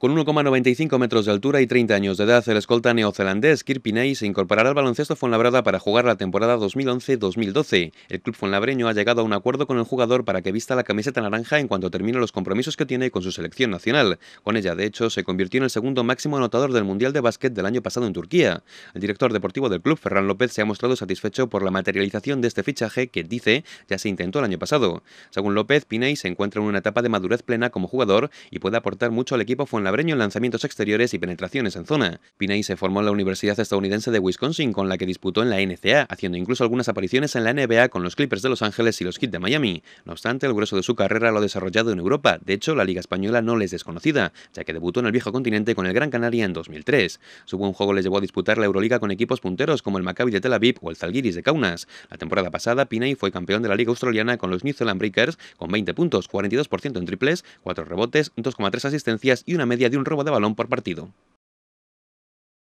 Con 1,95 metros de altura y 30 años de edad, el escolta neozelandés Kirpinay se incorporará al baloncesto Fuenlabrada para jugar la temporada 2011-2012. El club fuenlabreño ha llegado a un acuerdo con el jugador para que vista la camiseta naranja en cuanto termine los compromisos que tiene con su selección nacional. Con ella, de hecho, se convirtió en el segundo máximo anotador del Mundial de Básquet del año pasado en Turquía. El director deportivo del club, Ferran López, se ha mostrado satisfecho por la materialización de este fichaje que, dice, ya se intentó el año pasado. Según López, Pinay se encuentra en una etapa de madurez plena como jugador y puede aportar mucho al equipo Fuenlabrada en lanzamientos exteriores y penetraciones en zona. Pinay se formó en la Universidad Estadounidense de Wisconsin, con la que disputó en la NCA, haciendo incluso algunas apariciones en la NBA con los Clippers de Los Ángeles y los Heat de Miami. No obstante, el grueso de su carrera lo ha desarrollado en Europa. De hecho, la Liga Española no le es desconocida, ya que debutó en el viejo continente con el Gran Canaria en 2003. Su buen juego le llevó a disputar la Euroliga con equipos punteros como el Maccabi de Tel Aviv o el Zalgiris de Kaunas. La temporada pasada, Pinay fue campeón de la Liga Australiana con los New Zealand Breakers con 20 puntos, 42% en triples, 4 rebotes, 2,3 asistencias y una media de un robo de balón por partido.